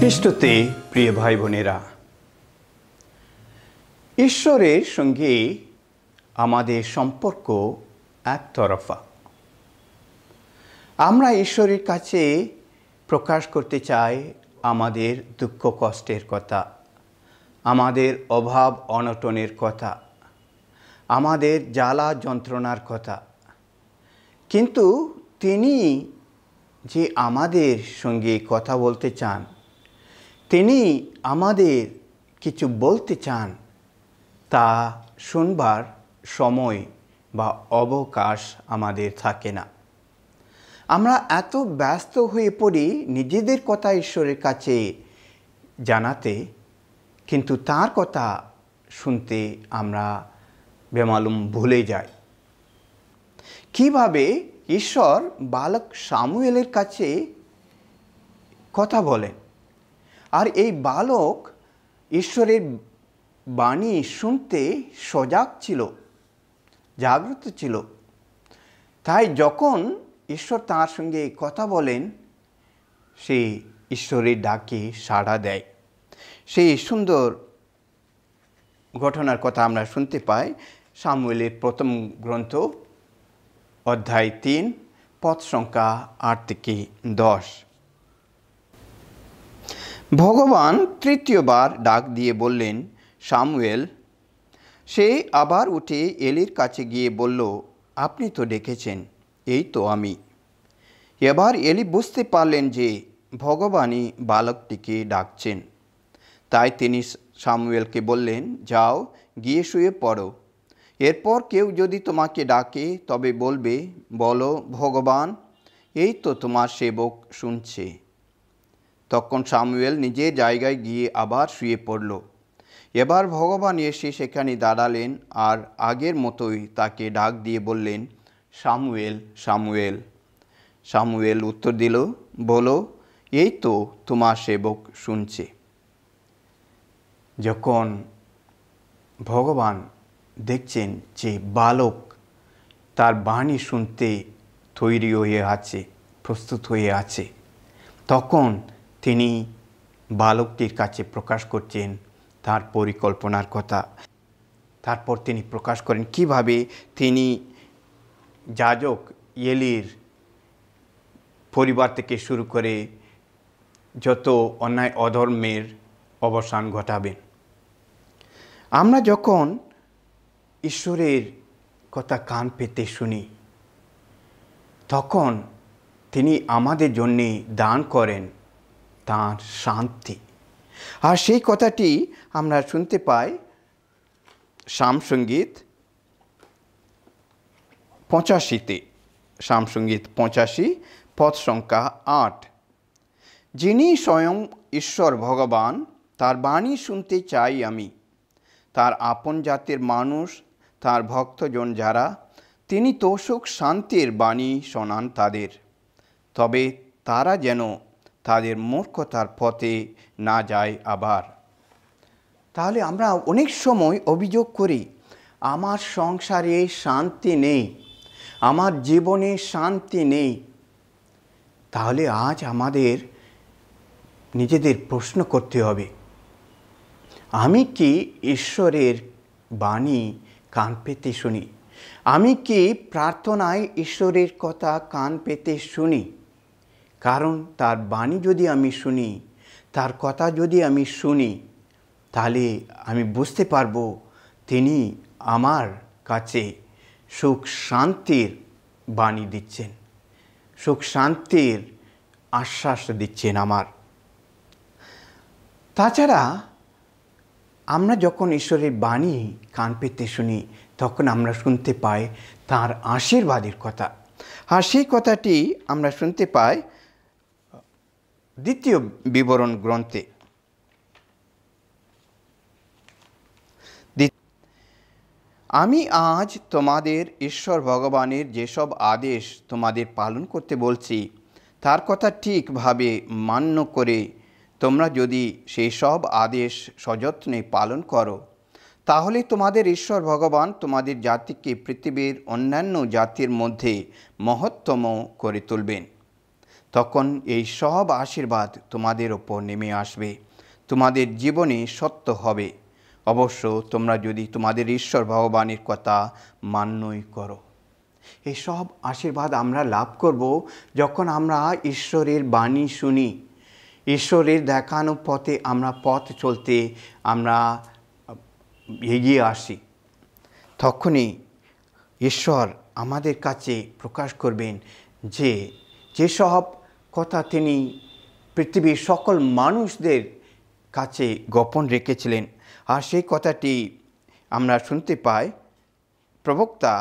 খ্রিস্টতে প্রিয় ভাই বোনেরা ঈশ্বরের সঙ্গে আমাদের সম্পর্ক একতরফা আমরা ঈশ্বরের কাছে প্রকাশ করতে চাই আমাদের দুঃখ কষ্টের কথা আমাদের অভাব অনটনের কথা আমাদের জ্বালা যন্ত্রণার কথা কিন্তু তিনি যে আমাদের সঙ্গে কথা বলতে চান তিনি আমাদের কিছু বলতে চান তা শুনবার সময় বা অবকাশ আমাদের থাকে না আমরা এত ব্যস্ত হয়ে পড়ি নিজেদের কথা ঈশ্বরের কাছে জানাতে কিন্তু তার কথা শুনতে আমরা বেমালুম ভুলে যাই কিভাবে ঈশ্বর বালক সামুয়েলের কাছে কথা বলেন আর এই বালক ঈশ্বরের বাণী শুনতে সজাগ ছিল জাগ্রত ছিল তাই যখন ঈশ্বর তার সঙ্গে কথা বলেন সে ঈশ্বরের ডাকে সাড়া দেয় সেই সুন্দর ঘটনার কথা আমরা শুনতে পাই সামুয়েলের প্রথম গ্রন্থ অধ্যায় তিন পথ সংখ্যা আট থেকে দশ ভগবান তৃতীয়বার ডাক দিয়ে বললেন সামুয়েল সে আবার উঠে এলির কাছে গিয়ে বলল আপনি তো ডেকেছেন এই তো আমি এবার এলি বুঝতে পারলেন যে ভগবানই বালকটিকে ডাকছেন তাই তিনি সামুয়েলকে বললেন যাও গিয়ে শুয়ে পড়ো এরপর কেউ যদি তোমাকে ডাকে তবে বলবে বলো ভগবান এই তো তোমার সেবক শুনছে তখন সামুয়েল নিজে জায়গায় গিয়ে আবার শুয়ে পড়ল এবার ভগবান এসে সেখানে দাঁড়ালেন আর আগের মতোই তাকে ডাক দিয়ে বললেন সামুয়েল সামুয়েল সামুয়েল উত্তর দিল বলো এই তো তোমার সেবক শুনছে যখন ভগবান দেখছেন যে বালক তার বাণী শুনতে তৈরি হয়ে আছে প্রস্তুত হয়ে আছে তখন তিনি বালকটির কাছে প্রকাশ করছেন তার পরিকল্পনার কথা তারপর তিনি প্রকাশ করেন কিভাবে তিনি যাজক ইয়েলির পরিবার থেকে শুরু করে যত অন্যায় অধর্মের অবসান ঘটাবেন আমরা যখন ঈশ্বরের কথা কান পেতে শুনি তখন তিনি আমাদের জন্যে দান করেন তাঁর শান্তি আর সেই কথাটি আমরা শুনতে পাই শামসঙ্গীত পঁচাশিতে শামসঙ্গীত পঁচাশি পথ সংখ্যা আট যিনি স্বয়ং ঈশ্বর ভগবান তার বাণী শুনতে চাই আমি তার আপন জাতির মানুষ তার ভক্তজন যারা তিনি তোষক শান্তির বাণী শোনান তাদের তবে তারা যেন তাদের মূর্খতার পথে না যায় আবার তাহলে আমরা অনেক সময় অভিযোগ করি আমার সংসারে শান্তি নেই আমার জীবনে শান্তি নেই তাহলে আজ আমাদের নিজেদের প্রশ্ন করতে হবে আমি কি ঈশ্বরের বাণী কান পেতে শুনি আমি কি প্রার্থনায় ঈশ্বরের কথা কান পেতে শুনি কারণ তার বাণী যদি আমি শুনি তার কথা যদি আমি শুনি তাহলে আমি বুঝতে পারবো তিনি আমার কাছে সুখ শান্তির বাণী দিচ্ছেন সুখ শান্তির আশ্বাস দিচ্ছেন আমার তাছাড়া আমরা যখন ঈশ্বরের বাণী কান পেতে শুনি তখন আমরা শুনতে পাই তার আশীর্বাদের কথা আর সেই কথাটি আমরা শুনতে পাই দ্বিতীয় বিবরণ গ্রন্থে আমি আজ তোমাদের ঈশ্বর ভগবানের যেসব আদেশ তোমাদের পালন করতে বলছি তার কথা ঠিকভাবে মান্য করে তোমরা যদি সেই সব আদেশ সযত্নে পালন করো তাহলে তোমাদের ঈশ্বর ভগবান তোমাদের জাতিকে পৃথিবীর অন্যান্য জাতির মধ্যে মহত্তম করে তুলবেন তখন এই সব আশীর্বাদ তোমাদের ওপর নেমে আসবে তোমাদের জীবনে সত্য হবে অবশ্য তোমরা যদি তোমাদের ঈশ্বর ভগবানের কথা মান্যই করো এই সব আশীর্বাদ আমরা লাভ করব যখন আমরা ঈশ্বরের বাণী শুনি ঈশ্বরের দেখানো পথে আমরা পথ চলতে আমরা এগিয়ে আসি তখনই ঈশ্বর আমাদের কাছে প্রকাশ করবেন যে যেসব কথা তিনি পৃথিবীর সকল মানুষদের কাছে গোপন রেখেছিলেন আর সেই কথাটি আমরা শুনতে পাই প্রবক্তা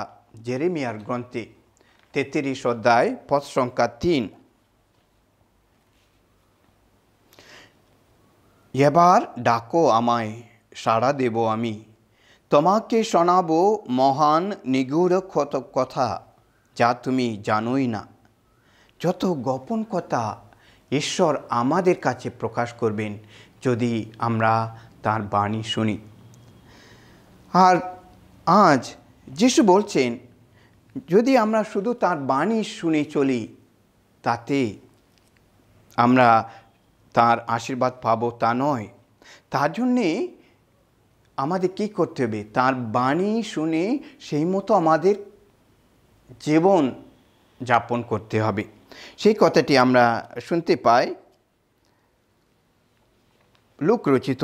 জেরেমিয়ার গ্রন্থে তেত্রিশ অধ্যায় পথ সংখ্যা তিন এবার ডাকো আমায় সাড়া দেব আমি তোমাকে শোনাবো মহান নিগুড় কথা যা তুমি জানোই না যত গোপন কথা ঈশ্বর আমাদের কাছে প্রকাশ করবেন যদি আমরা তার বাণী শুনি আর আজ যিশু বলছেন যদি আমরা শুধু তার বাণী শুনে চলি তাতে আমরা তার আশীর্বাদ পাবো তা নয় তার জন্যে আমাদের কি করতে হবে তার বাণী শুনে সেই মতো আমাদের জীবন যাপন করতে হবে সেই কথাটি আমরা শুনতে পাই লুক রচিত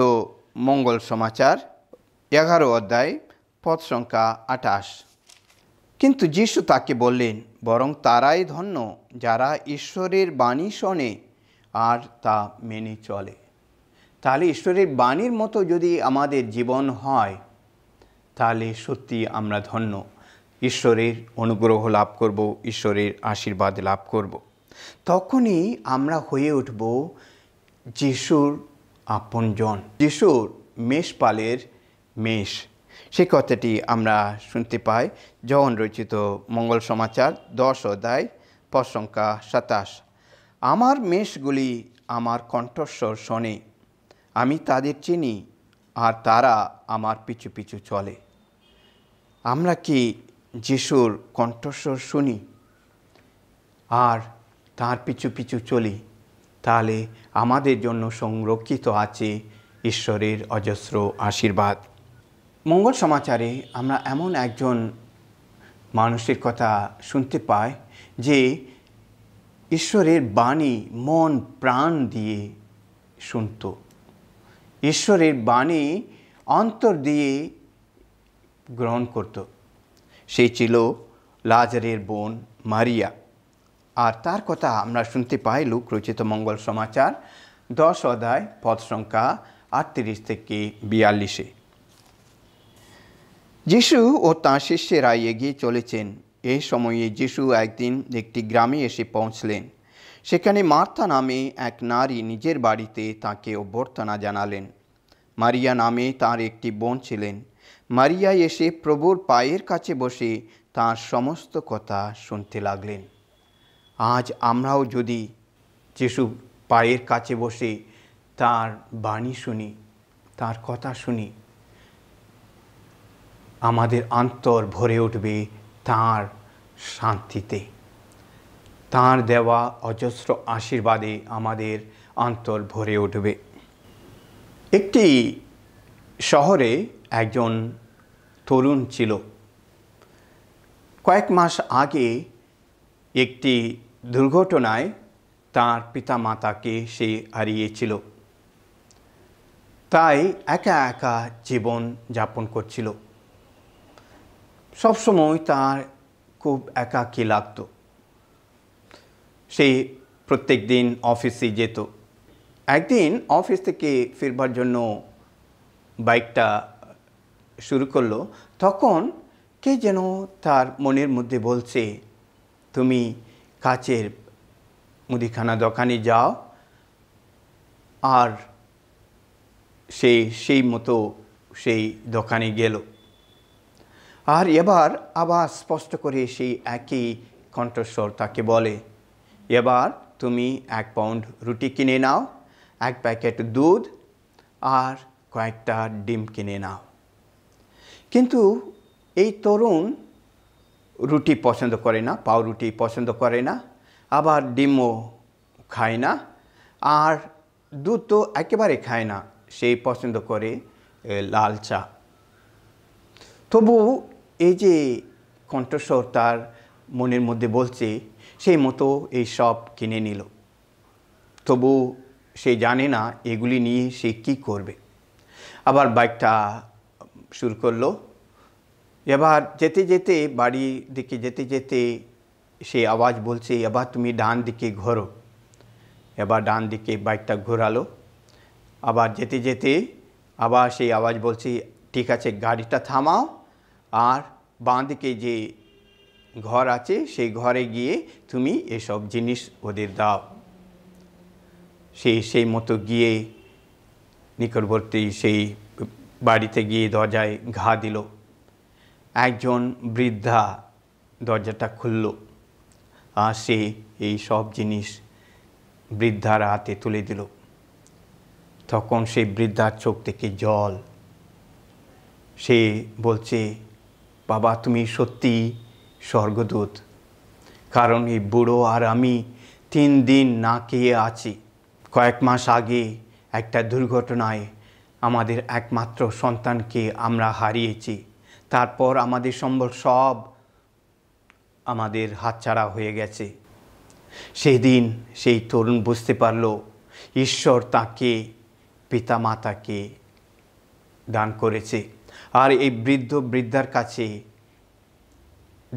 মঙ্গল সমাচার এগারো অধ্যায় পথ সংখ্যা আঠাশ কিন্তু যিশু তাকে বললেন বরং তারাই ধন্য যারা ঈশ্বরের বাণী শোনে আর তা মেনে চলে তাহলে ঈশ্বরের বাণীর মতো যদি আমাদের জীবন হয় তাহলে সত্যি আমরা ধন্য ঈশ্বরের অনুগ্রহ লাভ করব ঈশ্বরের আশীর্বাদ লাভ করব। তখনই আমরা হয়ে উঠব যিশুর আপনজন যিশুর মেষপালের মেষ সে কথাটি আমরা শুনতে পাই যখন রচিত মঙ্গল সমাচার দশ অধ্যায় প্রসংখ্যা সাতাশ আমার মেষগুলি আমার কণ্ঠস্বর শোনে আমি তাদের চিনি আর তারা আমার পিছু পিছু চলে আমরা কি যিশুর কণ্ঠস্বর শুনি আর তার পিছু পিছু চলি তাহলে আমাদের জন্য সংরক্ষিত আছে ঈশ্বরের অজস্র আশীর্বাদ মঙ্গল সমাচারে আমরা এমন একজন মানুষের কথা শুনতে পাই যে ঈশ্বরের বাণী মন প্রাণ দিয়ে শুনত ঈশ্বরের বাণী অন্তর দিয়ে গ্রহণ করতো সে ছিল লাজারের বোন মারিয়া আর তার কথা আমরা শুনতে পাই লুক রচিত মঙ্গল সমাচার দশ অধ্যায় পদ সংখ্যা আটত্রিশ থেকে বিয়াল্লিশে যিশু ও তাঁর শিষ্যেরা এগিয়ে চলেছেন এই সময়ে যিশু একদিন একটি গ্রামে এসে পৌঁছলেন সেখানে মার্থা নামে এক নারী নিজের বাড়িতে তাকে অভ্যর্থনা জানালেন মারিয়া নামে তার একটি বোন ছিলেন মারিয়া এসে প্রভুর পায়ের কাছে বসে তার সমস্ত কথা শুনতে লাগলেন আজ আমরাও যদি যিশু পায়ের কাছে বসে তার বাণী শুনি তার কথা শুনি আমাদের আন্তর ভরে উঠবে তার শান্তিতে তার দেওয়া অজস্র আশীর্বাদে আমাদের আন্তর ভরে উঠবে একটি শহরে একজন তরুণ ছিল কয়েক মাস আগে একটি দুর্ঘটনায় তার পিতা মাতাকে সে হারিয়েছিল তাই একা একা জীবন যাপন করছিল সবসময় তার খুব একাকী লাগত সে প্রত্যেক দিন অফিসে যেত একদিন অফিস থেকে ফিরবার জন্য বাইকটা শুরু করলো তখন কে যেন তার মনের মধ্যে বলছে তুমি কাচের মুদিখানা দোকানে যাও আর সে সেই মতো সেই দোকানে গেল আর এবার আবার স্পষ্ট করে সেই একই কণ্ঠস্বর তাকে বলে এবার তুমি এক পাউন্ড রুটি কিনে নাও এক প্যাকেট দুধ আর কয়েকটা ডিম কিনে নাও কিন্তু এই তরুণ রুটি পছন্দ করে না পাউরুটি পছন্দ করে না আবার ডিমও খায় না আর দুধ তো একেবারে খায় না সেই পছন্দ করে লাল চা তবু এই যে কণ্ঠস্বর তার মনের মধ্যে বলছে সেই মতো এই সব কিনে নিল তবু সে জানে না এগুলি নিয়ে সে কি করবে আবার বাইকটা শুরু করলো এবার যেতে যেতে বাড়ির দিকে যেতে যেতে সে আওয়াজ বলছে এবার তুমি ডান দিকে ঘোরো এবার ডান দিকে বাইকটা ঘোরালো আবার যেতে যেতে আবার সেই আওয়াজ বলছি ঠিক আছে গাড়িটা থামাও আর বাঁ দিকে যে ঘর আছে সেই ঘরে গিয়ে তুমি এসব জিনিস ওদের দাও সে সেই মতো গিয়ে নিকটবর্তী সেই বাড়িতে গিয়ে দরজায় ঘা দিল একজন বৃদ্ধা দরজাটা খুলল আর সে এই সব জিনিস বৃদ্ধার হাতে তুলে দিল তখন সেই বৃদ্ধার চোখ থেকে জল সে বলছে বাবা তুমি সত্যি স্বর্গদূত কারণ এই বুড়ো আর আমি তিন দিন না খেয়ে আছি কয়েক মাস আগে একটা দুর্ঘটনায় আমাদের একমাত্র সন্তানকে আমরা হারিয়েছি তারপর আমাদের সম্বল সব আমাদের হাতছাড়া হয়ে গেছে সেই দিন সেই তরুণ বুঝতে পারল ঈশ্বর তাকে পিতামাতাকে দান করেছে আর এই বৃদ্ধ বৃদ্ধার কাছে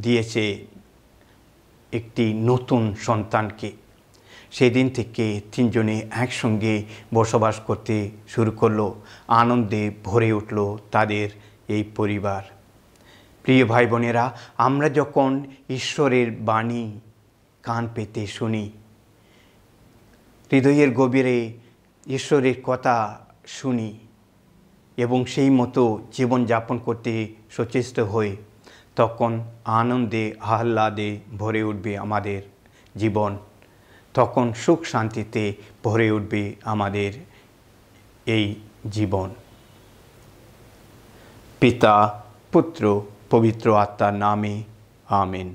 দিয়েছে একটি নতুন সন্তানকে সেদিন থেকে তিনজনে একসঙ্গে বসবাস করতে শুরু করলো আনন্দে ভরে উঠল তাদের এই পরিবার প্রিয় ভাই বোনেরা আমরা যখন ঈশ্বরের বাণী কান পেতে শুনি হৃদয়ের গভীরে ঈশ্বরের কথা শুনি এবং সেই মতো জীবনযাপন করতে সচেষ্ট হই তখন আনন্দে আহ্লাদে ভরে উঠবে আমাদের জীবন তখন সুখ শান্তিতে ভরে উঠবে আমাদের এই জীবন পিতা পুত্র পবিত্র আত্মার নামে আমিন